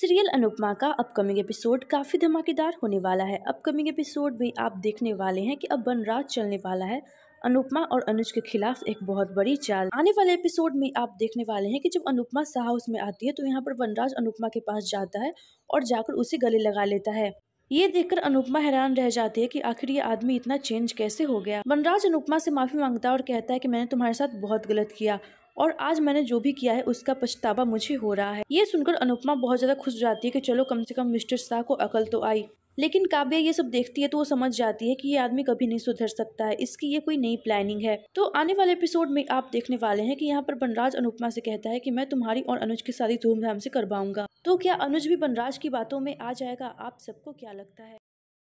serial Anupama का upcoming episode काफ़ी धमाकेदार होने वाला है अपकमिंग एपिसोड में आप देखने वाले हैं कि अब बनराज चलने वाला है अनुपमा और अनुज के खिलाफ एक बहुत बड़ी चाल आने वाले एपिसोड में आप देखने वाले हैं कि जब अनुपमा साहस में आती है तो यहाँ पर वनराज अनुपमा के पास जाता है और जाकर उसे गले लगा लेता है ये देखकर अनुपमा हैरान रह जाती है कि आखिर ये आदमी इतना चेंज कैसे हो गया वनराज अनुपमा से माफी मांगता है और कहता है कि मैंने तुम्हारे साथ बहुत गलत किया और आज मैंने जो भी किया है उसका पछतावा मुझे हो रहा है ये सुनकर अनुपमा बहुत ज़्यादा खुश हो जाती है कि चलो कम से कम मिस्टर शाह को अकल तो आई लेकिन काव्या ये सब देखती है तो वो समझ जाती है कि ये आदमी कभी नहीं सुधर सकता है इसकी ये कोई नई प्लानिंग है तो आने वाले एपिसोड में आप देखने वाले हैं कि यहाँ पर बनराज अनुपमा से कहता है कि मैं तुम्हारी और अनुज की शादी धूमधाम से करवाऊंगा तो क्या अनुज भी बनराज की बातों में आ जाएगा आप सबको क्या लगता है